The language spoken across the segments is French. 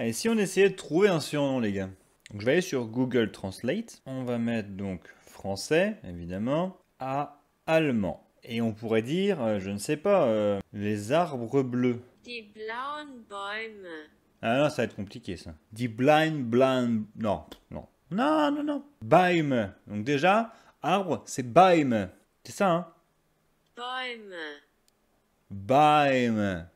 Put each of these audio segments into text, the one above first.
Allez, si on essayait de trouver un surnom, les gars. je vais aller sur Google Translate. On va mettre donc français, évidemment, à allemand. Et on pourrait dire, euh, je ne sais pas, euh, les arbres bleus. Die blauen Bäume. Ah non, ça va être compliqué ça. Die blind, blind. Non, non. Non, non, non. Bäume. Donc déjà, arbre, c'est Bäume. C'est ça, hein Bäume. Bäume.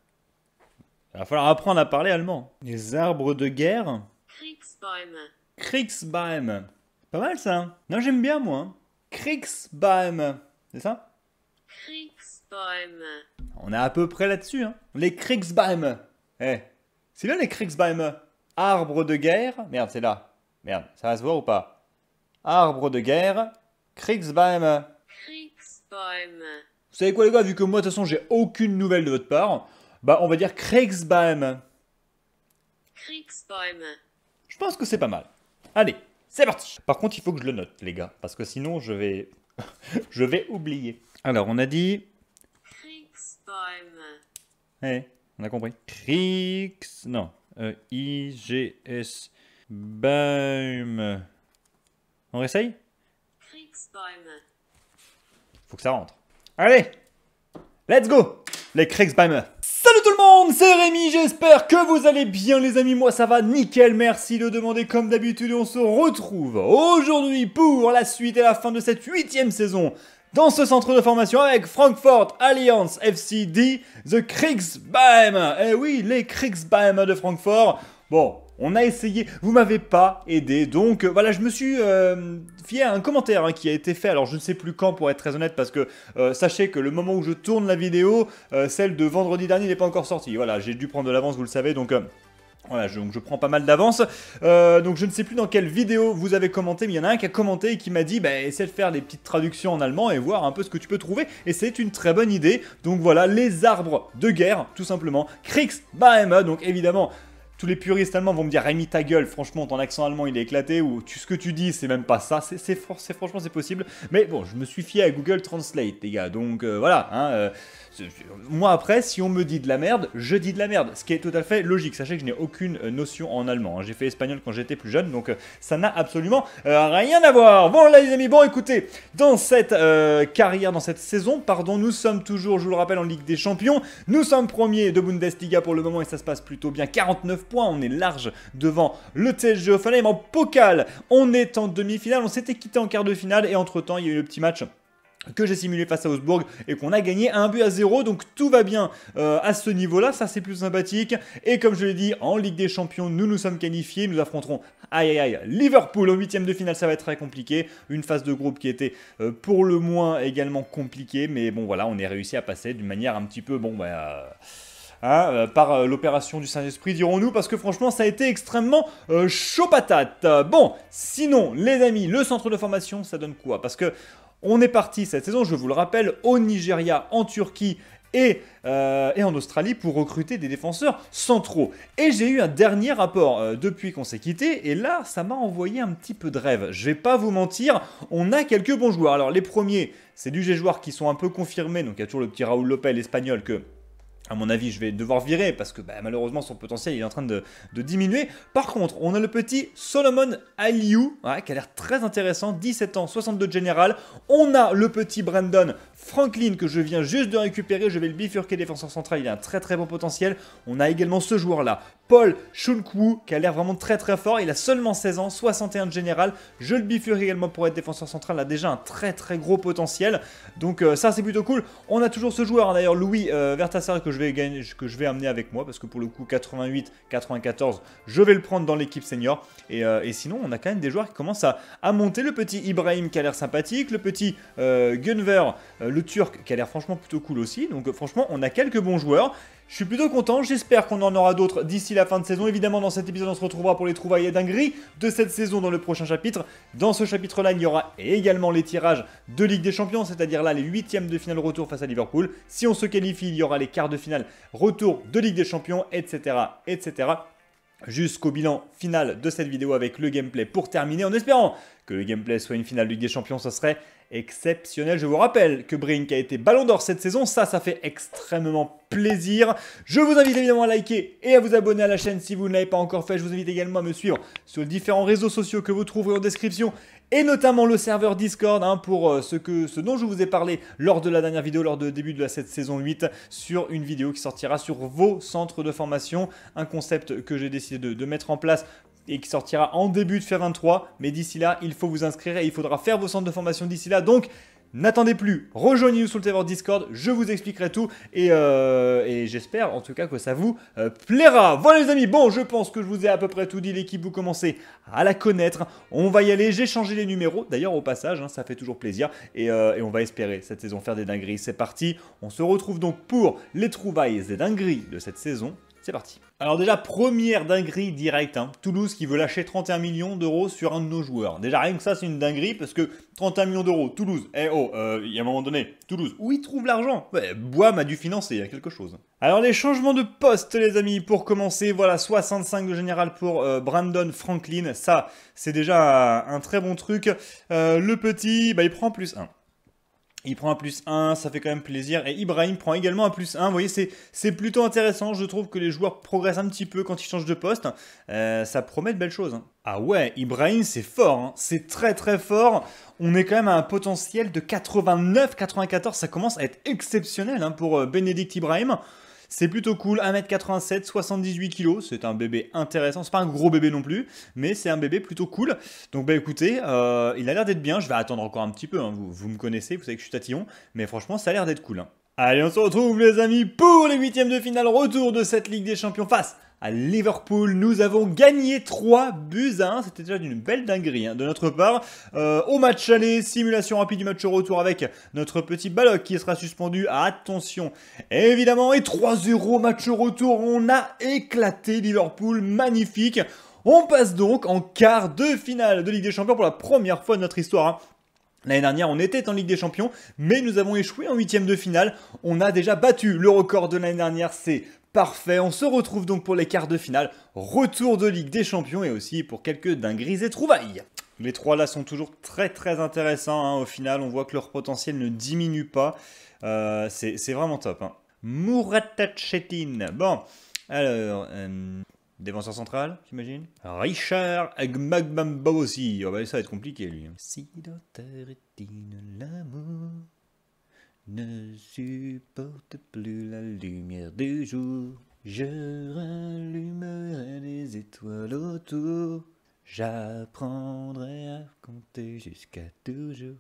Il va falloir apprendre à parler allemand. Les arbres de guerre. Kriegsbäume. Kriegsbäume. Pas mal ça. Hein. Non, j'aime bien moi. Hein. Kriegsbäume. C'est ça Kriegsbäume. On est à peu près là-dessus. Hein. Les kriegsbäume. Eh. C'est là les kriegsbäume. Arbres de guerre. Merde, c'est là. Merde, ça va se voir ou pas Arbres de guerre. Kriegsbäume. Kriegsbäume. Vous savez quoi les gars, vu que moi de toute façon j'ai aucune nouvelle de votre part, bah, on va dire Kriegsbäume. Kriegsbäume. Je pense que c'est pas mal. Allez, c'est parti. Par contre, il faut que je le note, les gars, parce que sinon, je vais, je vais oublier. Alors, on a dit. Kriegsbäume. Eh, on a compris. Kriegs... non, euh, I G S Bäume. On réessaye Kriegsbäume. Faut que ça rentre. Allez, let's go, les Kriegsbäume Salut tout le monde, c'est Rémi, j'espère que vous allez bien les amis, moi ça va nickel, merci de demander comme d'habitude on se retrouve aujourd'hui pour la suite et la fin de cette huitième saison dans ce centre de formation avec Frankfurt Alliance FCD, The Kriegsbaum, et eh oui les Kriegsbaum de Francfort, bon on a essayé, vous m'avez pas aidé, donc euh, voilà, je me suis euh, fié à un commentaire hein, qui a été fait, alors je ne sais plus quand pour être très honnête, parce que euh, sachez que le moment où je tourne la vidéo, euh, celle de vendredi dernier n'est pas encore sortie, voilà, j'ai dû prendre de l'avance, vous le savez, donc... Voilà, je, donc prends pas mal d'avance. donc je ne sais plus dans quelle vidéo vous avez commenté, mais il y en a un qui a commenté et qui m'a dit bah, essaie de faire des petites traductions en allemand et voir un peu ce que tu peux trouver. Et c'est une très bonne idée. Donc voilà, les arbres de guerre, tout simplement. bahema. donc évidemment les puristes allemands vont me dire Rémi ta gueule, franchement ton accent allemand il est éclaté ou tu, ce que tu dis c'est même pas ça, c'est franchement c'est possible. Mais bon, je me suis fié à Google Translate les gars, donc euh, voilà. Hein, euh, moi après, si on me dit de la merde, je dis de la merde, ce qui est tout à fait logique. Sachez que je n'ai aucune euh, notion en allemand. Hein. J'ai fait espagnol quand j'étais plus jeune, donc euh, ça n'a absolument euh, rien à voir. Bon là les amis, bon écoutez, dans cette carrière, dans cette saison, pardon, nous sommes toujours, je vous le rappelle, en Ligue des Champions. Nous sommes premiers de Bundesliga pour le moment et ça se passe plutôt bien. 49 points, on est large devant le TSG Hoffenheim. En pocal, on est en demi-finale, on s'était quitté en quart de finale et entre-temps, il y a eu le petit match que j'ai simulé face à Augsbourg et qu'on a gagné un but à 0 donc tout va bien euh, à ce niveau là ça c'est plus sympathique et comme je l'ai dit en Ligue des Champions nous nous sommes qualifiés nous affronterons aïe aïe aïe Liverpool en huitième de finale ça va être très compliqué une phase de groupe qui était euh, pour le moins également compliquée mais bon voilà on est réussi à passer d'une manière un petit peu bon bah euh, hein, par l'opération du Saint-Esprit, dirons-nous, parce que franchement, ça a été extrêmement chaud patate. bon, sinon, les amis, le centre de formation, ça donne quoi Parce que on est parti cette saison, je vous le rappelle, au Nigeria, en Turquie et, euh, et, en Australie pour recruter des défenseurs centraux. Et j'ai eu un dernier rapport euh, depuis qu'on s'est quitté, et là, ça m'a envoyé un petit peu de rêve. Je vais pas vous mentir, on a quelques bons joueurs. Alors, les premiers, c'est du g joueurs qui sont un peu confirmés, donc il y a toujours le petit Raoul Lopez, l'espagnol, que à mon avis, je vais devoir virer parce que bah, malheureusement son potentiel est en train de, diminuer. Par contre, on a le petit Solomon Aliou qui a l'air très intéressant, 17 ans, 62 de général. On a le petit Brandon Franklin que je viens juste de récupérer, je vais le bifurquer défenseur central, il a un très très bon potentiel. On a également ce joueur là, Paul Shunkwu, qui a l'air vraiment très très fort. Il a seulement 16 ans, 61 de général. Je le bifure également pour être défenseur central. Il a déjà un très très gros potentiel. Donc euh, ça, c'est plutôt cool. On a toujours ce joueur, hein. d'ailleurs, Louis euh, Vertasser, que je, vais gagner, que je vais amener avec moi. Parce que pour le coup, 88, 94, je vais le prendre dans l'équipe senior. Euh, et, sinon, on a quand même des joueurs qui commencent à, à monter. Le petit Ibrahim, qui a l'air sympathique. Le petit Gunver, le Turc, qui a l'air franchement plutôt cool aussi. Donc franchement, on a quelques bons joueurs. Je suis plutôt content, j'espère qu'on en aura d'autres d'ici la fin de saison. Évidemment, dans cet épisode, on se retrouvera pour les trouvailles et dingueries de cette saison dans le prochain chapitre. Dans ce chapitre-là, il y aura également les tirages de Ligue des Champions, c'est-à-dire là les huitièmes de finale retour face à Liverpool. Si on se qualifie, il y aura les quarts de finale retour de Ligue des Champions, etc. etc jusqu'au bilan final de cette vidéo avec le gameplay pour terminer en espérant que le gameplay soit une finale Ligue des Champions, ce serait exceptionnel. Je vous rappelle que Brink a été ballon d'or cette saison, ça, ça fait extrêmement plaisir. Je vous invite évidemment à liker et à vous abonner à la chaîne si vous ne l'avez pas encore fait. Je vous invite également à me suivre sur les différents réseaux sociaux que vous trouverez en description et notamment le serveur Discord hein, pour euh, ce, que, ce dont je vous ai parlé lors de la dernière vidéo, lors du début de la, cette saison 8, sur une vidéo qui sortira sur vos centres de formation, un concept que j'ai décidé de, de mettre en place et qui sortira en début de FA23. Mais d'ici là, il faut vous inscrire et il faudra faire vos centres de formation d'ici là. Donc, N'attendez plus, rejoignez-nous sur le serveur Discord, je vous expliquerai tout et, euh, j'espère en tout cas que ça vous euh, plaira. Voilà les amis, bon je pense que je vous ai à peu près tout dit, l'équipe vous commencez à la connaître, on va y aller, j'ai changé les numéros, d'ailleurs au passage, hein, ça fait toujours plaisir euh, et, on va espérer cette saison faire des dingueries, c'est parti, on se retrouve donc pour les trouvailles et dingueries de cette saison c'est parti. Alors déjà, première dinguerie directe. Hein. Toulouse qui veut lâcher 31 millions d'euros sur un de nos joueurs. Déjà, rien que ça, c'est une dinguerie parce que 31 millions d'euros, Toulouse, eh oh, il euh, y a un moment donné, Toulouse, où ils trouve l'argent ouais, Bois a dû financer, il y a quelque chose. Alors les changements de poste, les amis, pour commencer, voilà, 65 de général pour euh, Brandon Franklin. Ça, c'est déjà un, très bon truc. Euh, le petit, bah, il prend plus 1. Il prend un plus 1, ça fait quand même plaisir. Et Ibrahim prend également un plus 1. Vous voyez, c'est plutôt intéressant. Je trouve que les joueurs progressent un petit peu quand ils changent de poste. Euh, ça promet de belles choses. Hein. Ah ouais, Ibrahim, c'est fort. Hein. C'est très très fort. On est quand même à un potentiel de 89-94. Ça commence à être exceptionnel hein, pour euh, Bénédicte Ibrahim. C'est plutôt cool, 1m87, 78 kg, c'est un bébé intéressant, c'est pas un gros bébé non plus, mais c'est un bébé plutôt cool. Donc bah écoutez, euh, il a l'air d'être bien, je vais attendre encore un petit peu, hein. vous, vous, me connaissez, vous savez que je suis tatillon, mais franchement ça a l'air d'être cool. Allez, on se retrouve les amis pour les huitièmes de finale, retour de cette Ligue des Champions face à Liverpool. Nous avons gagné 3 buts à 1. C'était déjà d'une belle dinguerie hein, de notre part. Euh, au match aller, simulation rapide du match au retour avec notre petit balock qui sera suspendu attention. Évidemment, et 3-0 match au retour. On a éclaté Liverpool. Magnifique. On passe donc en quart de finale de Ligue des Champions pour la première fois de notre histoire. Hein. L'année dernière, on était en Ligue des Champions, mais nous avons échoué en huitième de finale. On a déjà battu le record de l'année dernière, c'est Parfait, on se retrouve donc pour les quarts de finale, retour de Ligue des Champions et aussi pour quelques dingueries et trouvailles. Les trois là sont toujours très très intéressants hein, au final, on voit que leur potentiel ne diminue pas, euh, c'est vraiment top. Hein. Tachetin. bon, alors, euh, défenseur central, j'imagine Richard Gmagbamba aussi, oh, bah, ça va être compliqué lui. Hein. Si ne supporte plus la lumière du jour. Je rallumerai les étoiles autour. J'apprendrai à compter jusqu'à toujours.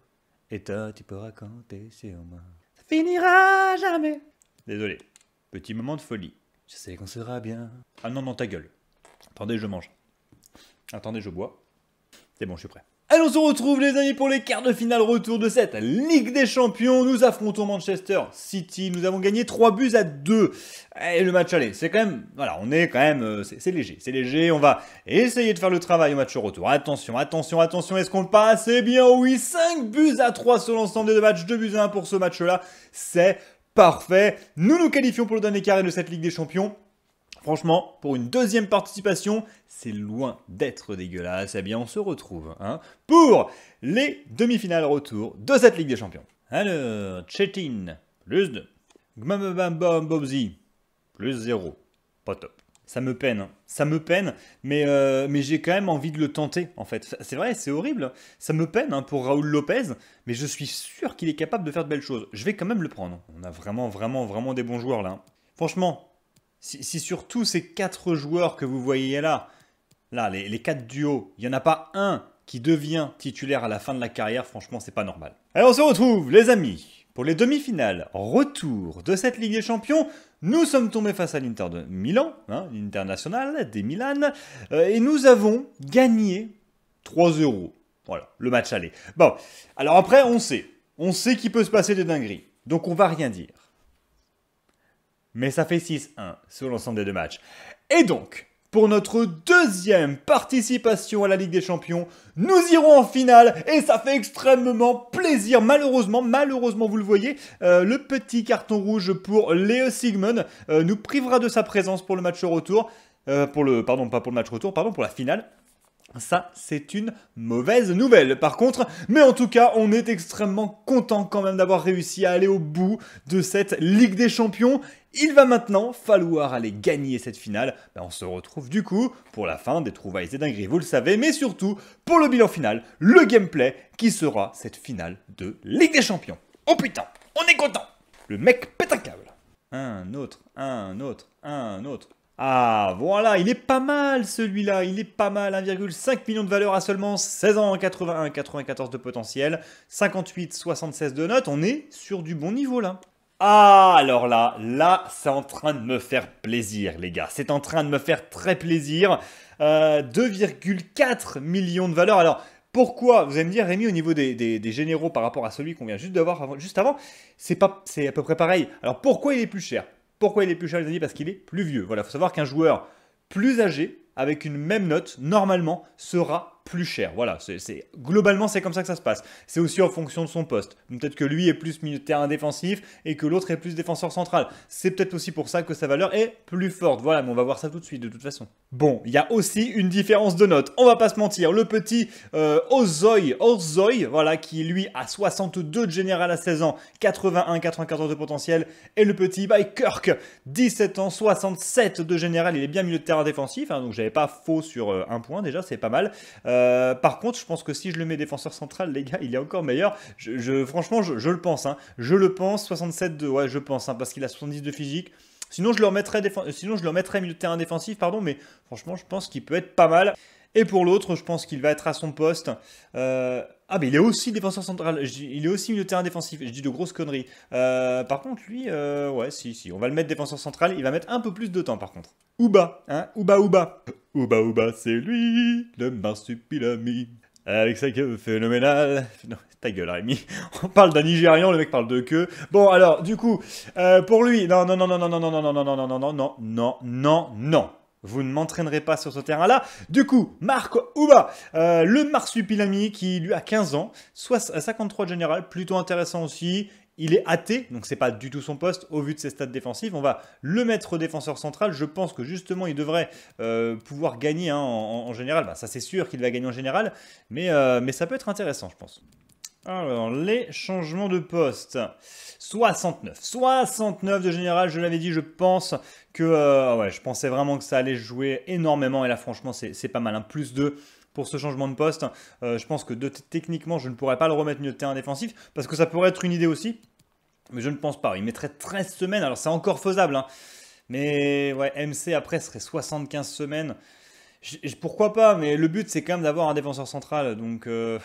Et toi, tu pourras compter sur moi. Ça finira jamais. Désolé. Petit moment de folie. Je sais qu'on sera bien. Ah non, non, ta gueule. Attendez, je mange. Attendez, je bois. C'est bon, je suis prêt. Allez, on se retrouve les amis pour les quarts de finale retour de cette Ligue des Champions. Nous affrontons Manchester City. Nous avons gagné 3 buts à 2. Et le match aller, c'est quand même... Voilà, on est quand même... Euh, c'est léger, c'est léger. On va essayer de faire le travail au match retour. Attention, attention, attention. Est-ce qu'on le passe Eh bien oui, 5 buts à 3 sur l'ensemble des deux matchs. 2 buts à 1 pour ce match-là. C'est parfait. Nous nous qualifions pour le dernier carré de cette Ligue des Champions. Franchement, pour une deuxième participation, c'est loin d'être dégueulasse. Eh bien, on se retrouve hein, pour les demi-finales retour de cette Ligue des Champions. Alors, Chetin, plus 2. bam plus 0. Pas top. Ça me peine, hein. ça me peine, mais, euh, mais j'ai quand même envie de le tenter en fait. C'est vrai, c'est horrible, hein. ça me peine pour Raoul Lopez, mais je suis sûr qu'il est capable de faire de belles choses. Je vais quand même le prendre. On a vraiment, vraiment, vraiment des bons joueurs là. Franchement, si, sur tous ces quatre joueurs que vous voyez là, là les, quatre duos, il n'y en a pas un qui devient titulaire à la fin de la carrière, franchement, c'est pas normal. Alors on se retrouve, les amis, pour les demi-finales, retour de cette Ligue des Champions. Nous sommes tombés face à l'Inter de Milan, hein, l'international des Milan, euh, et nous avons gagné 3 euros. Voilà, le match aller. Bon, alors après, on sait. On sait qu'il peut se passer des dingueries. Donc on va rien dire mais ça fait 6-1 sur l'ensemble des deux matchs. Et donc, pour notre deuxième participation à la Ligue des Champions. Nous irons en finale et ça fait extrêmement plaisir. Malheureusement, malheureusement, vous le voyez, euh, le petit carton rouge pour Leo Sigmund euh, nous privera de sa présence pour le match retour. Euh, pour le, pardon, pas pour le match retour, pardon, pour la finale. Ça, c'est une mauvaise nouvelle par contre, mais en tout cas, on est extrêmement content quand même d'avoir réussi à aller au bout de cette Ligue des Champions il va maintenant falloir aller gagner cette finale. Ben, on se retrouve du coup pour la fin des trouvailles et dingueries, vous le savez, mais surtout pour le bilan final, le gameplay qui sera cette finale de Ligue des Champions. Oh putain, on est content Le mec pète un câble. Un autre, un autre, un autre. Ah voilà, il est pas mal celui-là, il est pas mal, 1,5 million de valeur à seulement 16 ans, 81, 94 de potentiel, 58, 76 de notes, on est sur du bon niveau là. Ah, alors là, là, c'est en train de me faire plaisir, les gars. C'est en train de me faire très plaisir. 2,4 euh, millions de valeurs. Alors, pourquoi Vous allez me dire, Rémi, au niveau des, généraux par rapport à celui qu'on vient juste d'avoir juste avant, c'est pas, c'est à peu près pareil. Alors, pourquoi il est plus cher Pourquoi il est plus cher, les amis Parce qu'il est plus vieux. Voilà, il faut savoir qu'un joueur plus âgé, avec une même note, normalement, sera plus cher. Voilà, globalement c'est comme ça que ça se passe. C'est aussi en fonction de son poste. Peut-être que lui est plus milieu de terrain défensif et que l'autre est plus défenseur central. C'est peut-être aussi pour ça que sa valeur est plus forte. Voilà, mais on va voir ça tout de suite de toute façon. Bon, il y a aussi une différence de notes. On va pas se mentir. Le petit euh, Ozoi, Ozoy, voilà, qui lui a 62 de général à 16 ans, 81, 94 de potentiel, et le petit by bah, Kirk, 17 ans, 67 de général. Il est bien milieu de terrain défensif, hein, donc j'avais pas faux sur euh, un point déjà, c'est pas mal. Euh, euh, par contre, je pense que si je le mets défenseur central, les gars, il est encore meilleur. Je, franchement, je, le pense. Hein. Je le pense. 67 de, ouais, je pense, hein, parce qu'il a 70 de physique. Sinon, je le remettrais, euh, sinon, je le remettrais milieu de terrain défensif, pardon, mais franchement, je pense qu'il peut être pas mal. Et pour l'autre, je pense qu'il va être à son poste. Euh, ah, mais il est aussi défenseur central, il est aussi milieu de terrain défensif, je dis de grosses conneries. par contre, lui, ouais, si, si, on va le mettre défenseur central, il va mettre un peu plus de temps par contre. Ouba, hein, Ouba Ouba. Ouba Ouba, c'est lui, le marsupilami. Avec sa queue phénoménale. Non, ta gueule, Rémi. On parle d'un Nigérian, le mec parle de queue. Bon, alors, du coup, pour lui, non, non, non, non, non, non, non, non, non, non, non, non, non, non, non, non, non, non, vous ne m'entraînerez pas sur ce terrain-là. Du coup, Marc Ouba, euh, le marsupilami qui lui a 15 ans, soit 53 de général, plutôt intéressant aussi. Il est athée, donc c'est pas du tout son poste au vu de ses stats défensifs. On va le mettre au défenseur central. Je pense que justement il devrait euh, pouvoir gagner hein, en, général. Bah, ça c'est sûr qu'il va gagner en général, mais, euh, mais ça peut être intéressant, je pense. Alors, les changements de poste. 69. 69 de général, je l'avais dit, je pense que... Euh, ouais, je pensais vraiment que ça allait jouer énormément. Et là, franchement, c'est pas mal. Hein. Plus 2 pour ce changement de poste. Euh, je pense que techniquement, je ne pourrais pas le remettre mieux de terrain défensif. Parce que ça pourrait être une idée aussi. Mais je ne pense pas. Il mettrait 13 semaines. Alors, c'est encore faisable. Hein. Mais ouais, MC après serait 75 semaines pourquoi pas, mais le but c'est quand même d'avoir un défenseur central, donc euh,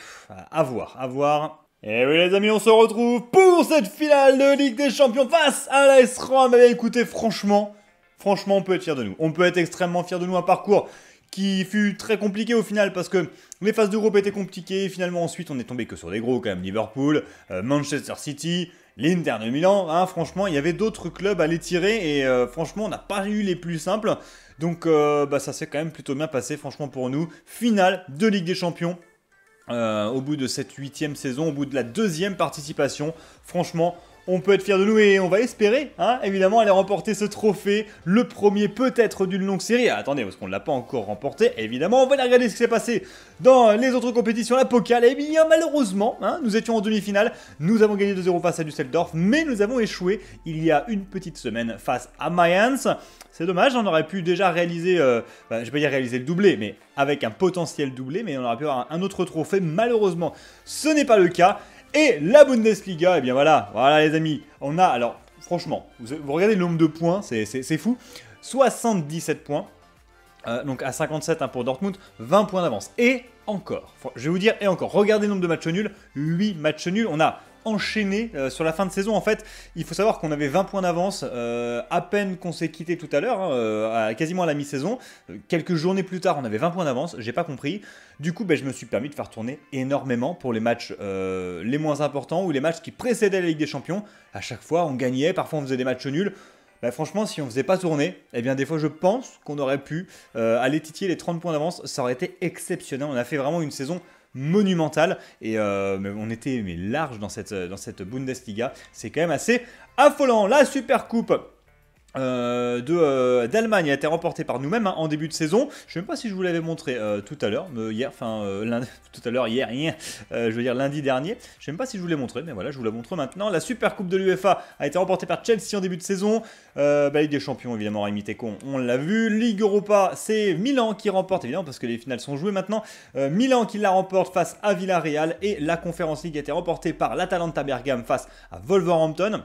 à voir, à voir. Et eh oui les amis, on se retrouve pour cette finale de Ligue des Champions face à la Rome. Eh écoutez, franchement, franchement on peut être fier de nous. On peut être extrêmement fier de nous, un parcours qui fut très compliqué au final parce que les phases de groupe étaient compliquées. Finalement, ensuite, on est tombé que sur des gros, quand même Liverpool, euh, Manchester City, l'Inter de Milan. Hein, franchement, il y avait d'autres clubs à les tirer et euh, franchement, on n'a pas eu les plus simples. Donc euh, bah, ça s'est quand même plutôt bien passé, franchement, pour nous. Finale de Ligue des Champions. Euh, au bout de cette huitième saison, au bout de la deuxième participation, franchement, on peut être fier de nous et on va espérer, hein, Évidemment, évidemment, a remporté ce trophée, le premier peut-être d'une longue série. Ah, attendez, parce qu'on ne l'a pas encore remporté, évidemment, on va aller regarder ce qui s'est passé dans les autres compétitions, la Pokal, et eh bien malheureusement, hein, nous étions en demi-finale, nous avons gagné 2-0 face à Düsseldorf, mais nous avons échoué il y a une petite semaine face à Mayence. C'est dommage, on aurait pu déjà réaliser, ne euh, bah, je vais pas dire réaliser le doublé, mais avec un potentiel doublé, mais on aurait pu avoir un autre trophée, malheureusement, ce n'est pas le cas. Et la Bundesliga, et eh bien voilà, voilà les amis, on a, alors franchement, vous, regardez le nombre de points, c'est fou, 77 points, euh, donc à 57 hein, pour Dortmund, 20 points d'avance. Et encore, je vais vous dire, et encore, regardez le nombre de matchs nuls, 8 matchs nuls, on a enchaîné euh, sur la fin de saison. En fait, il faut savoir qu'on avait 20 points d'avance euh, à peine qu'on s'est quitté tout à l'heure, hein, euh, quasiment à la mi-saison. quelques journées plus tard, on avait 20 points d'avance, j'ai pas compris. Du coup, ben, je me suis permis de faire tourner énormément pour les matchs les moins importants ou les matchs qui précédaient la Ligue des Champions. À chaque fois, on gagnait, parfois on faisait des matchs nuls. Ben, franchement, si on faisait pas tourner, eh bien des fois je pense qu'on aurait pu aller titiller les 30 points d'avance. Ça aurait été exceptionnel. On a fait vraiment une saison monumental, Et euh, on était mais large dans cette, dans cette Bundesliga. C'est quand même assez affolant. La Super Coupe euh, de euh, d'Allemagne a été remporté par nous-mêmes hein, en début de saison. Je ne sais même pas si je vous l'avais montré euh, tout à l'heure, hier, enfin tout à l'heure hier, hier je veux dire lundi dernier. Je ne sais même pas si je vous l'ai montré, mais voilà, je vous la montre maintenant. La Super Coupe de l'UEFA a été remportée par Chelsea en début de saison. Bah, Ligue des Champions évidemment, Rémi con on l'a vu. Ligue Europa, c'est Milan qui remporte évidemment parce que les finales sont jouées maintenant. Milan qui la remporte face à Villarreal et la Conférence League a été remportée par l'Atalanta Bergame face à Wolverhampton.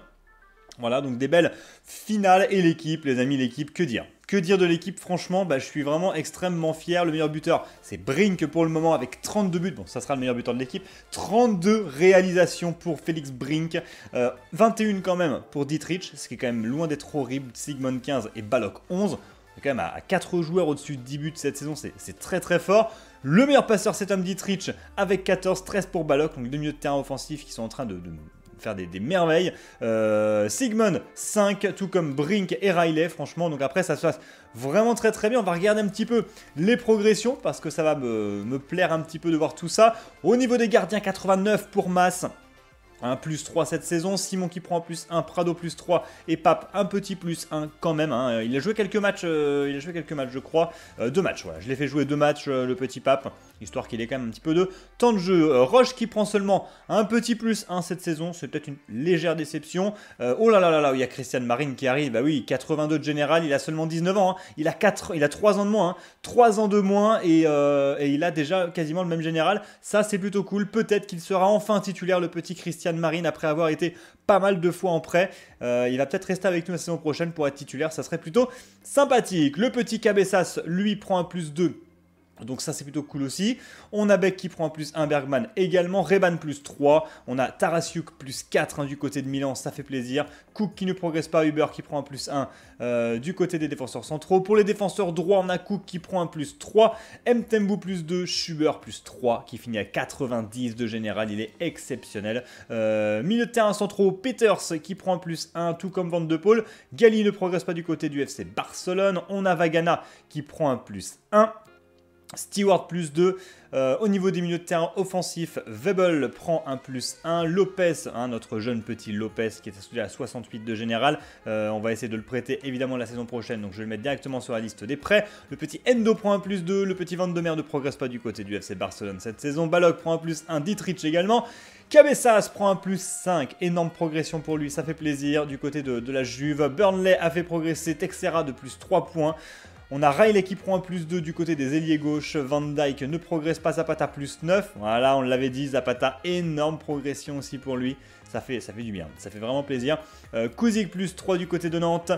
Voilà, donc des belles finales et l'équipe, les amis, l'équipe, que dire que dire de l'équipe Franchement, bah, je suis vraiment extrêmement fier. Le meilleur buteur, c'est Brink pour le moment avec 32 buts. Bon, ça sera le meilleur buteur de l'équipe. 32 réalisations pour Félix Brink. 21 euh, quand même pour Dietrich, ce qui est quand même loin d'être horrible. Sigmund 15 et Balock 11. On est quand même à 4 joueurs au-dessus de 10 buts cette saison, c'est très très fort. Le meilleur passeur, c'est Tom Dietrich avec 14, 13 pour Baloch, Donc deux milieux de terrain offensifs qui sont en train de faire des, merveilles. Euh, Sigmund 5, tout comme Brink et Riley, franchement. Donc après, ça se passe vraiment très très bien. On va regarder un petit peu les progressions parce que ça va me, plaire un petit peu de voir tout ça. Au niveau des gardiens, 89 pour masse un plus 3 cette saison, Simon qui prend plus 1, Prado plus 3 et Pape un petit plus 1 quand même. Hein. Il a joué quelques matchs, euh, il a joué quelques matchs je crois, euh, deux matchs, voilà. je l'ai fait jouer deux matchs euh, le petit Pape, histoire qu'il ait quand même un petit peu de temps de jeu. Roche qui prend seulement un petit plus 1 cette saison, c'est peut-être une légère déception. oh là là là là, il y a Christian Marine qui arrive, bah oui, 82 de général, il a seulement 19 ans, hein. il, a 4, il a 3 ans de moins, 3 hein. ans de moins et, et il a déjà quasiment le même général, ça c'est plutôt cool, peut-être qu'il sera enfin titulaire le petit Christian Marine après avoir été pas mal de fois en prêt. Euh, il va peut-être rester avec nous la saison prochaine pour être titulaire, ça serait plutôt sympathique. Le petit Cabessas, lui, prend un plus 2 donc ça c'est plutôt cool aussi. On a Beck qui prend un plus 1 Bergman également. Reban plus 3. On a Tarasiuk plus 4 hein, du côté de Milan, ça fait plaisir. Cook qui ne progresse pas, Huber qui prend un plus 1 euh, du côté des défenseurs centraux. Pour les défenseurs droits, on a Cook qui prend un plus 3. Mtembu plus 2, Schuber plus 3 qui finit à 90 de général. Il est exceptionnel. Euh, milieu de terrain centraux, Peters qui prend un plus 1 tout comme Van de Paul. Galli ne progresse pas du côté du FC Barcelone. On a Vagana qui prend un plus 1. Stewart plus 2. Euh, au niveau des milieux de terrain offensifs, Webel prend un plus 1. Lopez, hein, notre jeune petit Lopez qui est associé à 68 de général. Euh, on va essayer de le prêter évidemment la saison prochaine. Donc je vais le mettre directement sur la liste des prêts. Le petit Endo prend un plus 2. Le petit Van de ne progresse pas du côté du FC Barcelone cette saison. Balog prend un plus 1. Dietrich également. Cabezas prend un plus 5, énorme progression pour lui, ça fait plaisir du côté de, de la Juve. Burnley a fait progresser Texera de plus 3 points. On a Riley qui prend un plus 2 du côté des ailiers gauche. Van Dyke ne progresse pas, Zapata plus 9. Voilà, on l'avait dit, Zapata, énorme progression aussi pour lui. Ça fait, ça fait du bien, ça fait vraiment plaisir. Euh, Kuzik plus 3 du côté de Nantes.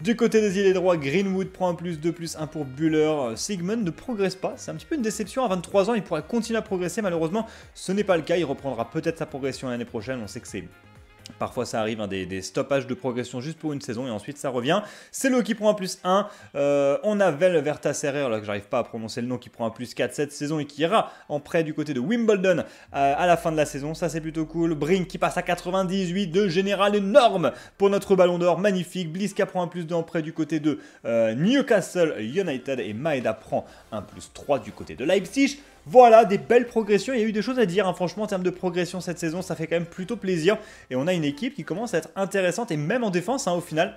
Du côté des îles droits, Greenwood prend un plus 2 plus 1 pour Buller. Euh, Sigmund ne progresse pas, c'est un petit peu une déception. À 23 ans, il pourrait continuer à progresser, malheureusement, ce n'est pas le cas. Il reprendra peut-être sa progression l'année prochaine, on sait que c'est Parfois ça arrive, hein, des, stoppages de progression juste pour une saison et ensuite ça revient. C'est qui prend un plus 1. Euh, on a Vel Serrer, là que j'arrive pas à prononcer le nom, qui prend un plus 4 cette saison et qui ira en prêt du côté de Wimbledon euh, à la fin de la saison. Ça c'est plutôt cool. Brink qui passe à 98 de général énorme pour notre ballon d'or. Magnifique. Bliska prend un plus 2 en prêt du côté de euh, Newcastle United et Maeda prend un plus 3 du côté de Leipzig. Voilà, des belles progressions. Il y a eu des choses à dire, hein. franchement, en termes de progression cette saison, ça fait quand même plutôt plaisir. Et on a une équipe qui commence à être intéressante, et même en défense, hein, au final.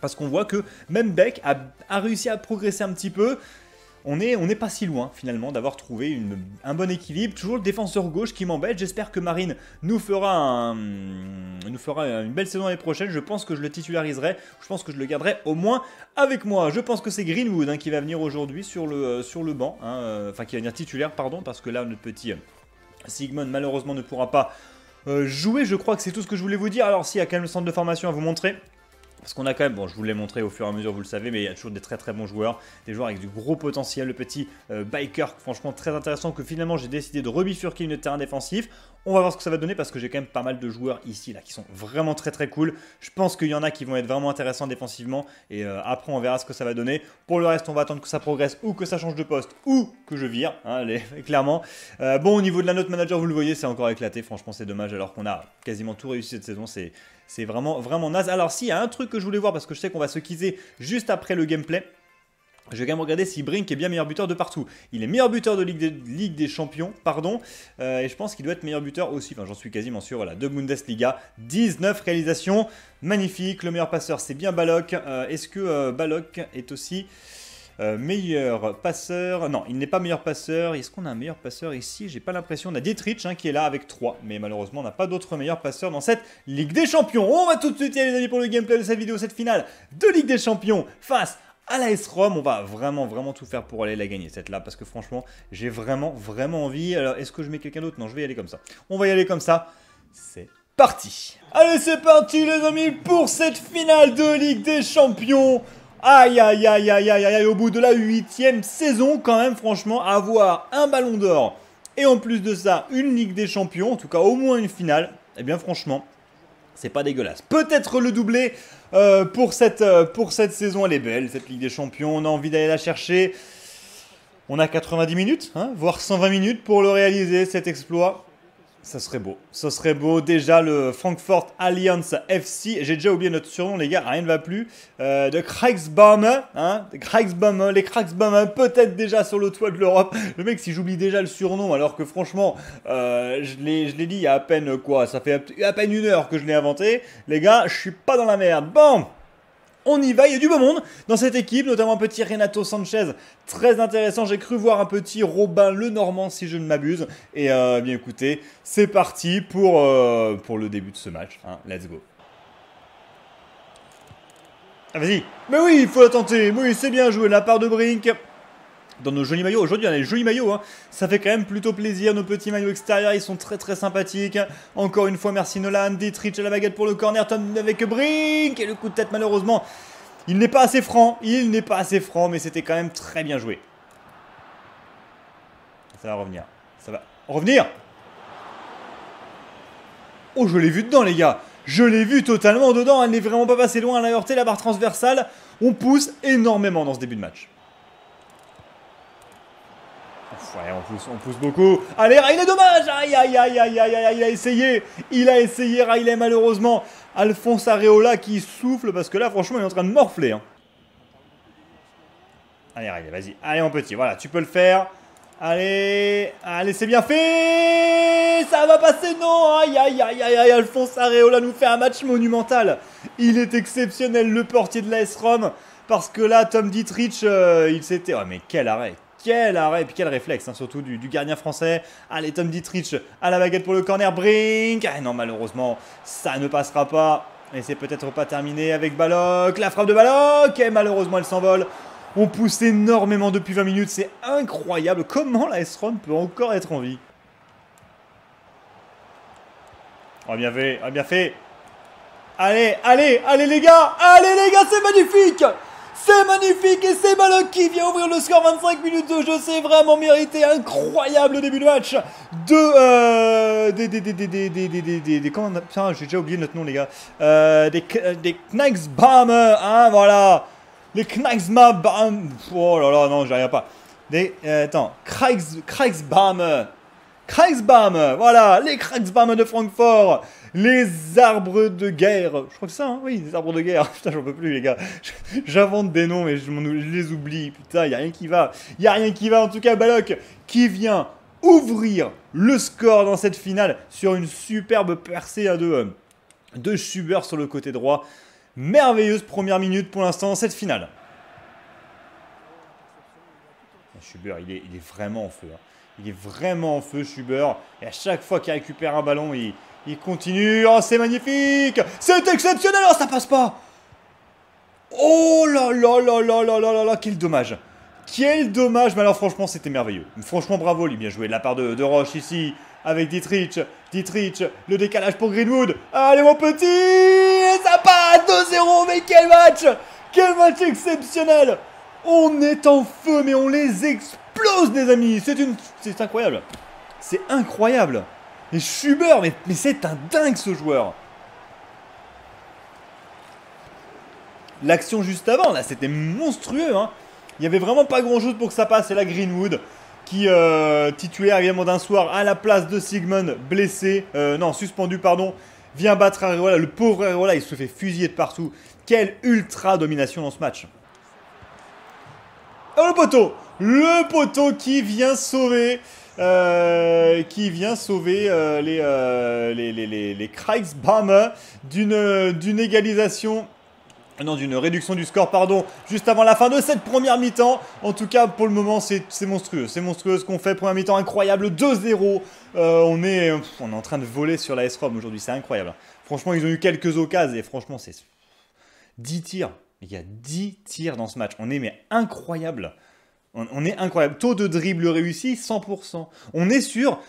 Parce qu'on voit que même Beck a, réussi à progresser un petit peu on n'est pas si loin finalement d'avoir trouvé un bon équilibre. Toujours le défenseur gauche qui m'embête. J'espère que Marine nous fera un, il nous fera une belle saison l'année prochaine. Je pense que je le titulariserai. Je pense que je le garderai au moins avec moi. Je pense que c'est Greenwood hein, qui va venir aujourd'hui sur le, euh, sur le banc. Hein, euh, enfin, qui va venir titulaire, pardon, parce que là, notre petit euh, Sigmund, malheureusement, ne pourra pas. jouer, je crois que c'est tout ce que je voulais vous dire. Alors, s'il y a quand même le centre de formation à vous montrer, parce qu'on a quand même, bon je vous l'ai montré au fur et à mesure, vous le savez, mais il y a toujours des très très bons joueurs, des joueurs avec du gros potentiel, le petit euh, biker franchement très intéressant que finalement j'ai décidé de rebifurquer une terrain défensif. On va voir ce que ça va donner parce que j'ai quand même pas mal de joueurs ici là qui sont vraiment très très cool. Je pense qu'il y en a qui vont être vraiment intéressants défensivement et euh, après on verra ce que ça va donner. Pour le reste on va attendre que ça progresse ou que ça change de poste ou que je vire, hein, clairement. Euh, bon au niveau de la note manager vous le voyez c'est encore éclaté, franchement c'est dommage alors qu'on a quasiment tout réussi cette saison, c'est c'est vraiment, vraiment naze. Alors, s'il y a un truc que je voulais voir, parce que je sais qu'on va se kiser juste après le gameplay. Je vais quand même regarder si Brink est bien meilleur buteur de partout. Il est meilleur buteur de Ligue des, Champions, pardon, euh, et je pense qu'il doit être meilleur buteur aussi, enfin j'en suis quasiment sûr, voilà, de Bundesliga. 19 réalisations, magnifique, le meilleur passeur c'est bien Balok. Euh, est-ce que euh, est aussi... Euh, meilleur passeur. Non, il n'est pas meilleur passeur. Est-ce qu'on a un meilleur passeur ici J'ai pas l'impression. On a Dietrich hein, qui est là avec 3. Mais malheureusement, on n'a pas d'autres meilleurs passeurs dans cette Ligue des Champions. On va tout de suite y aller, les amis, pour le gameplay de cette vidéo, cette finale de Ligue des Champions face à la S-ROM. On va vraiment, vraiment tout faire pour aller la gagner, cette là, parce que franchement, j'ai vraiment, vraiment envie. Alors, est-ce que je mets quelqu'un d'autre Non, je vais y aller comme ça. On va y aller comme ça. C'est parti Allez, c'est parti, les amis, pour cette finale de Ligue des Champions Aïe, aïe, aïe, aïe, aïe, aïe, au bout de la huitième saison, quand même, franchement, avoir un ballon d'or et en plus de ça, une Ligue des Champions, en tout cas au moins une finale, et eh bien, franchement, c'est pas dégueulasse. Peut-être le doublé euh, pour, cette, euh, pour cette saison, elle est belle, cette Ligue des Champions, on a envie d'aller la chercher. On a 90 minutes, hein, voire 120 minutes pour le réaliser, cet exploit. Ça serait beau. Ça serait beau. Déjà, le Frankfurt Alliance FC. J'ai déjà oublié notre surnom, les gars. Rien ne va plus. Euh, de Kreigsbaum, Hein de Les Kreigsbaum peut-être déjà sur le toit de l'Europe. Le mec, si j'oublie déjà le surnom, alors que franchement, euh, je l'ai dit il y a à peine quoi. Ça fait à peine une heure que je l'ai inventé. Les gars, je suis pas dans la merde. Bon! on y va. Il y a du beau monde dans cette équipe, notamment un petit Renato Sanchez, très intéressant. J'ai cru voir un petit Robin Lenormand, si je ne m'abuse. Et euh, eh bien écoutez, c'est parti pour, euh, pour le début de ce match. Hein. Let's go. Ah, vas-y. Mais oui, il faut la tenter. Oui, c'est bien joué la part de Brink dans nos jolis maillots. Aujourd'hui, on hein, a des jolis maillots. Hein, ça fait quand même plutôt plaisir. Nos petits maillots extérieurs, ils sont très très sympathiques. Encore une fois, merci Nolan. Dietrich à la baguette pour le corner. Tom avec Brink. Et le coup de tête, malheureusement, il n'est pas assez franc. Il n'est pas assez franc, mais c'était quand même très bien joué. Ça va revenir. Ça va revenir. Oh, je l'ai vu dedans, les gars. Je l'ai vu totalement dedans. Elle n'est vraiment pas passée loin. Elle a heurté la barre transversale. On pousse énormément dans ce début de match on pousse, on pousse beaucoup. Allez, Riley, dommage Aïe, aïe, aïe, aïe, aïe, aïe, il a essayé Il a essayé, Riley, malheureusement. Alphonse Areola qui souffle, parce que là, franchement, il est en train de morfler. Hein. Allez, Riley, vas-y. Allez, mon petit, voilà, tu peux le faire. Allez, allez, c'est bien fait Ça va passer, non Aïe, aïe, aïe, aïe, Alphonse Areola nous fait un match monumental. Il est exceptionnel, le portier de la S-ROM, parce que là, Tom Dietrich, euh, il s'était... Oh, mais quel arrêt quel arrêt, et puis quel réflexe, hein, surtout du, gardien français. Allez, Tom Dietrich à la baguette pour le corner. Brink ah, Non, malheureusement, ça ne passera pas. Et c'est peut-être pas terminé avec Baloch. La frappe de Baloch Et malheureusement, elle s'envole. On pousse énormément depuis 20 minutes. C'est incroyable comment la S-Ron peut encore être en vie. a oh, bien fait, a oh, bien fait. Allez, allez, allez les gars Allez les gars, c'est magnifique c'est magnifique et c'est Malok qui vient ouvrir le score 25 minutes de jeu, c'est vraiment mérité, incroyable le début de match de... Euh, des, des, des, des, des, des, des, des, comment on putain j'ai déjà oublié notre nom les gars, euh, des, des Knacksbam, hein voilà, les Knacksbam, oh là là non arrive pas, des, euh, attends, Kreigs, Kreigsbam, voilà, les Kreigsbam de Francfort les arbres de guerre. Je crois que ça, hein. oui, les arbres de guerre. Putain, j'en peux plus, les gars. J'invente des noms, mais je, les oublie. Putain, y a rien qui va. Il Y a rien qui va. En tout cas, Balok, qui vient ouvrir le score dans cette finale sur une superbe percée à deux euh, de Schubert sur le côté droit. Merveilleuse première minute pour l'instant dans cette finale. Ah, Schubert, il est, vraiment en feu. Hein. Il est vraiment en feu, Schubert. Et à chaque fois qu'il récupère un ballon, il, il continue. Oh, c'est magnifique. C'est exceptionnel. Oh, ça passe pas. Oh là là là là là là là là. Quel dommage. Quel dommage. Mais alors, franchement, c'était merveilleux. Franchement, bravo. lui bien joué. La part de, Roche ici. Avec Dietrich. Dietrich. Le décalage pour Greenwood. Allez, mon petit. Ça passe. 2-0. Mais quel match. Quel match exceptionnel. On est en feu, mais on les explose, les amis. C'est une... C'est incroyable. C'est incroyable. Et suis mais, mais c'est un dingue ce joueur. L'action juste avant, là, c'était monstrueux. Hein. Il n'y avait vraiment pas grand-chose pour que ça passe. Et là, Greenwood, qui euh, titulaire évidemment d'un soir à la place de Sigmund, blessé, euh, non, suspendu, pardon, vient battre Areola. Le pauvre Areola, il se fait fusiller de partout. Quelle ultra domination dans ce match. Oh, le poteau Le poteau qui vient sauver euh, qui vient sauver euh, les, euh, les, les, d'une, d'une égalisation non, d'une réduction du score, pardon, juste avant la fin de cette première mi-temps. En tout cas, pour le moment, c'est monstrueux. C'est monstrueux ce qu'on fait. Première mi-temps incroyable, 2-0. Euh, on, est, on est en train de voler sur la S-ROM aujourd'hui, c'est incroyable. Franchement, ils ont eu quelques occasions et franchement, c'est 10 tirs. Il y a 10 tirs dans ce match. On est mais incroyable. On, est incroyable. Taux de dribble réussi, 100%. On est sur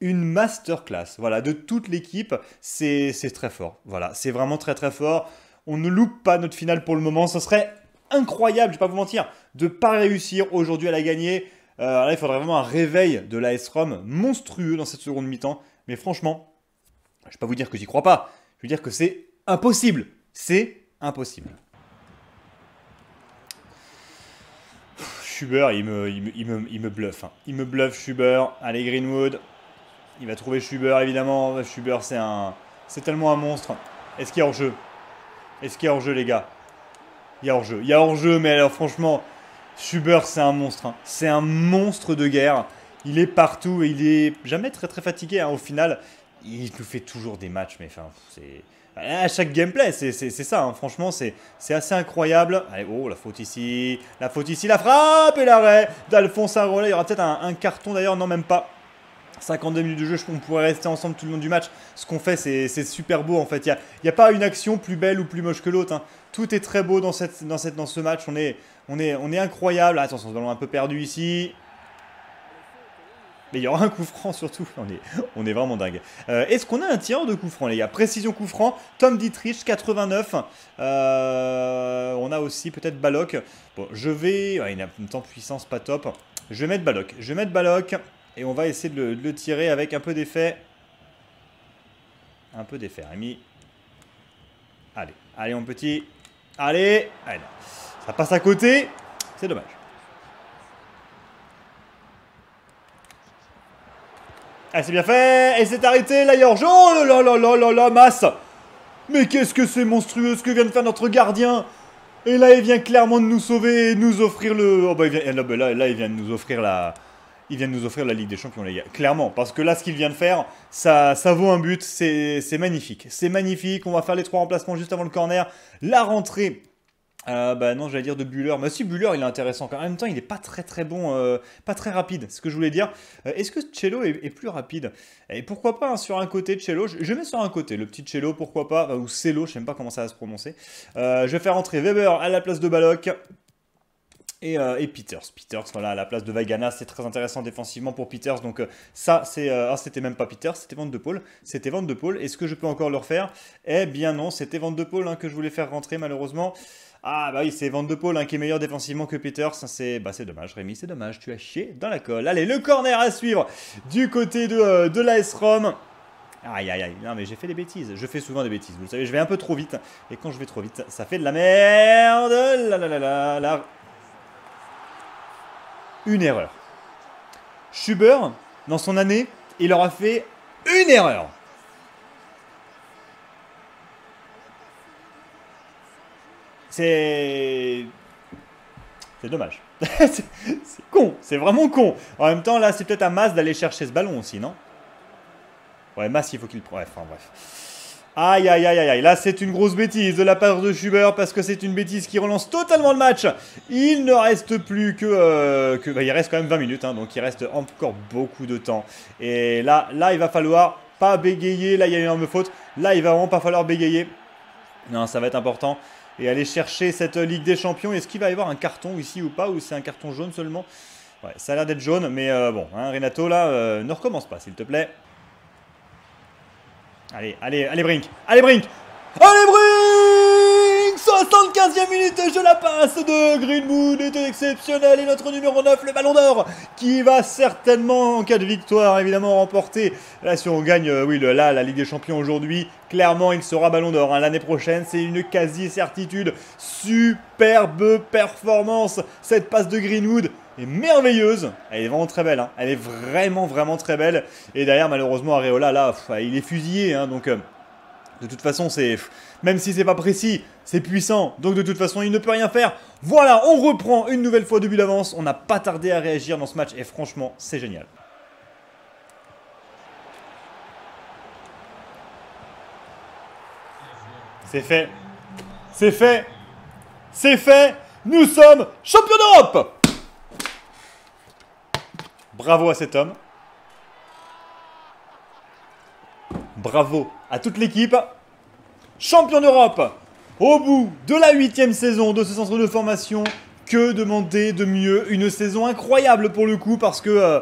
une masterclass. Voilà, de toute l'équipe, c'est très fort. Voilà, c'est vraiment très très fort. On ne loupe pas notre finale pour le moment. Ce serait incroyable, je ne vais pas vous mentir, de ne pas réussir aujourd'hui à la gagner. Euh, il faudrait vraiment un réveil de l'AS rom monstrueux dans cette seconde mi-temps. Mais franchement, je ne vais pas vous dire que j'y crois pas. Je veux dire que c'est impossible. C'est impossible. il me, il, me, il, me, bluffe. Hein. Il me bluffe Schubert, Allez, Greenwood. Il va trouver Schubert évidemment. Schubert c'est un... C'est tellement un monstre. Est-ce qu'il y a hors-jeu Est-ce qu'il y a hors-jeu, les gars Il y a hors-jeu. Il y a hors-jeu, mais alors franchement, Schubert c'est un monstre. Hein. C'est un monstre de guerre. Il est partout et il est jamais très très fatigué hein, au final il nous fait toujours des matchs, mais enfin, c'est. À chaque gameplay, c'est ça, hein. franchement, c'est assez incroyable. Allez, oh, la faute ici, la faute ici, la frappe et l'arrêt d'Alphonse relais, Il y aura peut-être un, carton d'ailleurs, non, même pas. 52 minutes de jeu, je pense qu'on pourrait rester ensemble tout le long du match. Ce qu'on fait, c'est super beau en fait. Il n'y a, pas une action plus belle ou plus moche que l'autre. Hein. Tout est très beau dans, cette, dans, cette, dans ce match. On est, on est, on est incroyable. Attention, un peu perdu ici. Mais il y aura un coup franc surtout. On est, on est vraiment dingue. Euh, est-ce qu'on a un tireur de coup franc, les gars Précision coup franc. Tom Dietrich, 89. Euh, on a aussi peut-être Baloc. Bon, je vais. il a pas temps puissance pas top. Je vais mettre Baloc. Je vais mettre Baloc. Et on va essayer de le, tirer avec un peu d'effet. Un peu d'effet, Rémi. Allez, allez, mon petit. allez. Ça passe à côté. C'est dommage. Elle s'est bien fait elle s'est arrêté, là Yorge Oh là là là là là masse Mais qu'est-ce que c'est monstrueux ce que vient de faire notre gardien Et là, il vient clairement de nous sauver nous offrir le... Oh bah, il vient... Eh, bah, là, il vient de nous offrir la... Il vient de nous offrir la Ligue des Champions, les gars. Clairement, parce que là, ce qu'il vient de faire, ça, ça vaut un but. C'est magnifique. C'est magnifique. On va faire les trois remplacements juste avant le corner. La rentrée ah, bah non, j'allais dire de Buller. Mais bah, si, Buller, il est intéressant. En même temps, il n'est pas très très bon, euh, pas très rapide, ce que je voulais dire. Euh, est-ce que Cello est, plus rapide Et pourquoi pas hein, sur un côté Cello je, mets sur un côté le petit Cello, pourquoi pas, euh, ou Cello, je sais pas comment ça va se prononcer. je vais faire entrer Weber à la place de Baloch. Et, Peters, Peters, voilà, à la place de Vagana, c'est très intéressant défensivement pour Peters. Donc ça, c'est, ah, c'était même pas Peters, c'était vente de Paul, c'était vente de Paul. Est-ce que je peux encore leur faire Eh bien non, c'était vente de Paul hein, que je voulais faire rentrer malheureusement. Ah bah oui, c'est Van de pôle hein, qui est meilleur défensivement que Peters. C'est bah, dommage, Rémi, c'est dommage. Tu as chié dans la colle. Allez, le corner à suivre du côté de, euh, la de l'AS Aïe aïe aïe, non mais j'ai fait des bêtises, je fais souvent des bêtises, vous le savez, je vais un peu trop vite, et quand je vais trop vite, ça fait de la merde, Une erreur. Schubert, dans son année, il aura fait une erreur. C'est. C'est dommage. c'est con, c'est vraiment con. En même temps, là, c'est peut-être à Mas d'aller chercher ce ballon aussi, non Ouais, Mas, il faut qu'il prenne. enfin, bref. Aïe, aïe, aïe, aïe, Là, c'est une grosse bêtise de la part de Schubert. parce que c'est une bêtise qui relance totalement le match. Il ne reste plus que. Euh, que bah, il reste quand même 20 minutes, hein, donc il reste encore beaucoup de temps. Et là, là, il va falloir pas bégayer. Là, il y a une énorme faute. Là, il va vraiment pas falloir bégayer. Non, ça va être important et aller chercher cette Ligue des Champions. Est-ce qu'il va y avoir un carton ici ou pas, ou c'est un carton jaune seulement Ouais, ça a l'air d'être jaune, mais euh, bon, hein, Renato, là, euh, ne recommence pas, s'il te plaît. Allez, allez, allez, Brink Allez, Brink Allez, Brink 75e minute je la passe de Greenwood était exceptionnel et notre numéro 9, le Ballon d'Or, qui va certainement, en cas de victoire, évidemment remporter. Là, si on gagne, euh, oui, là, la Ligue des Champions aujourd'hui, clairement, il sera Ballon d'Or. Hein. L'année prochaine, c'est une quasi-certitude. Superbe performance, cette passe de Greenwood est merveilleuse. Elle est vraiment très belle. Hein. Elle est vraiment, vraiment très belle. Et derrière, malheureusement, Areola, là, il est fusillé. Hein, donc, euh, de toute façon, c'est. Même si c'est pas précis, c'est puissant. Donc de toute façon, il ne peut rien faire. Voilà, on reprend une nouvelle fois but d'avance. On n'a pas tardé à réagir dans ce match et franchement, c'est génial. C'est fait. C'est fait. C'est fait. Nous sommes champions d'Europe. Bravo à cet homme. bravo à toute l'équipe. Champion d'Europe au bout de la huitième saison de ce centre de formation. Que demander de mieux Une saison incroyable pour le coup parce que... Euh,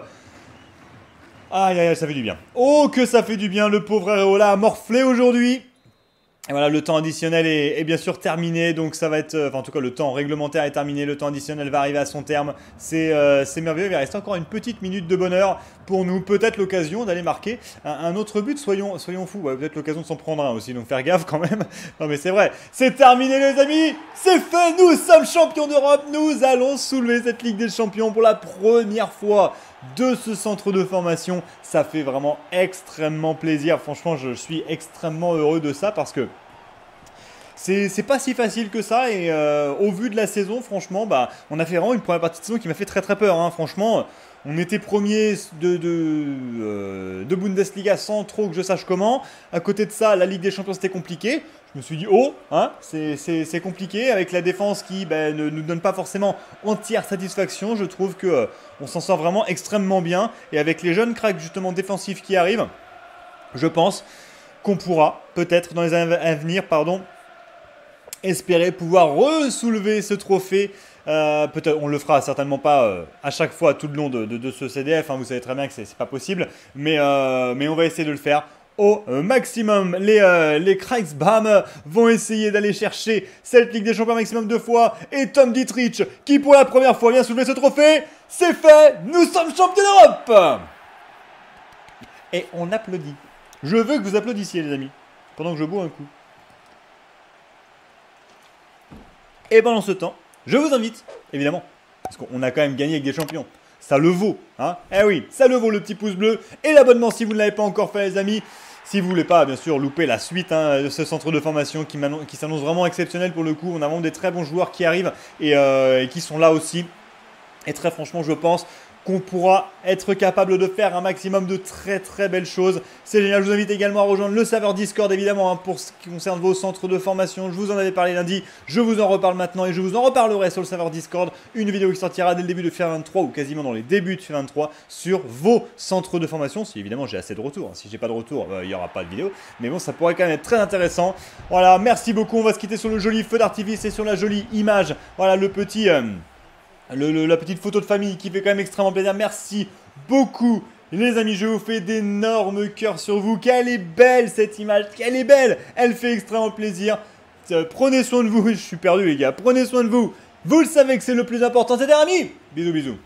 aïe aïe aïe, ça fait du bien. Oh que ça fait du bien, le pauvre Areola a morflé aujourd'hui. Et voilà, le temps additionnel est, bien sûr terminé, donc ça va être, euh, enfin en tout cas le temps réglementaire est terminé, le temps additionnel va arriver à son terme, c'est euh, merveilleux, il reste encore une petite minute de bonheur pour nous, peut-être l'occasion d'aller marquer un, autre but, soyons, soyons fous, peut-être l'occasion de s'en prendre un aussi, donc faire gaffe quand même, non mais c'est vrai, c'est terminé les amis, c'est fait, nous sommes champions d'Europe, nous allons soulever cette Ligue des Champions pour la première fois de ce centre de formation. Ça fait vraiment extrêmement plaisir. Franchement, je suis extrêmement heureux de ça parce que c'est pas si facile que ça et euh, au vu de la saison franchement bah on a fait vraiment une première partie de saison qui m'a fait très très peur hein. franchement on était premier de, euh, de, Bundesliga sans trop que je sache comment à côté de ça la Ligue des Champions c'était compliqué je me suis dit, oh, hein, c'est compliqué, avec la défense qui ben, ne nous donne pas forcément entière satisfaction, je trouve que euh, on s'en sort vraiment extrêmement bien, et avec les jeunes cracks justement défensifs qui arrivent, je pense qu'on pourra peut-être dans les années à venir, pardon, espérer pouvoir resoulever ce trophée. Euh, peut-être on le fera certainement pas euh, à chaque fois tout le long de, ce CDF. Hein. vous savez très bien que c'est pas possible, mais, mais on va essayer de le faire au maximum. Les, euh, vont essayer d'aller chercher cette Ligue des Champions maximum deux fois. Et Tom Dietrich, qui pour la première fois vient soulever ce trophée, c'est fait, nous sommes champions d'Europe Et on applaudit. Je veux que vous applaudissiez les amis, pendant que je bois un coup. Et pendant ce temps, je vous invite, évidemment, parce qu'on a quand même gagné avec des champions ça le vaut. Hein eh oui, ça le vaut le petit pouce bleu et l'abonnement si vous ne l'avez pas encore fait les amis. Si vous voulez pas, bien sûr, louper la suite hein, de ce centre de formation qui, s'annonce vraiment exceptionnel pour le coup. On a vraiment des très bons joueurs qui arrivent et, euh, et qui sont là aussi. Et très franchement, je pense qu'on pourra être capable de faire un maximum de très très belles choses. C'est génial, je vous invite également à rejoindre le serveur Discord évidemment hein, pour ce qui concerne vos centres de formation. Je vous en avais parlé lundi, je vous en reparle maintenant et je vous en reparlerai sur le serveur Discord. Une vidéo qui sortira dès le début de FIA 23 ou quasiment dans les débuts de FIA 23 sur vos centres de formation. Si évidemment j'ai assez de retours, hein. si j'ai pas de retour, bah, il n'y aura pas de vidéo. Mais bon, ça pourrait quand même être très intéressant. Voilà, merci beaucoup, on va se quitter sur le joli feu d'artifice et sur la jolie image. Voilà le petit... Euh, la petite photo de famille qui fait quand même extrêmement plaisir. Merci beaucoup les amis, je vous fais d'énormes cœurs sur vous. Qu'elle est belle cette image, qu'elle est belle. Elle fait extrêmement plaisir. Euh, prenez soin de vous. Je suis perdu les gars. Prenez soin de vous. Vous le savez que c'est le plus important. C'était amis. Bisous bisous.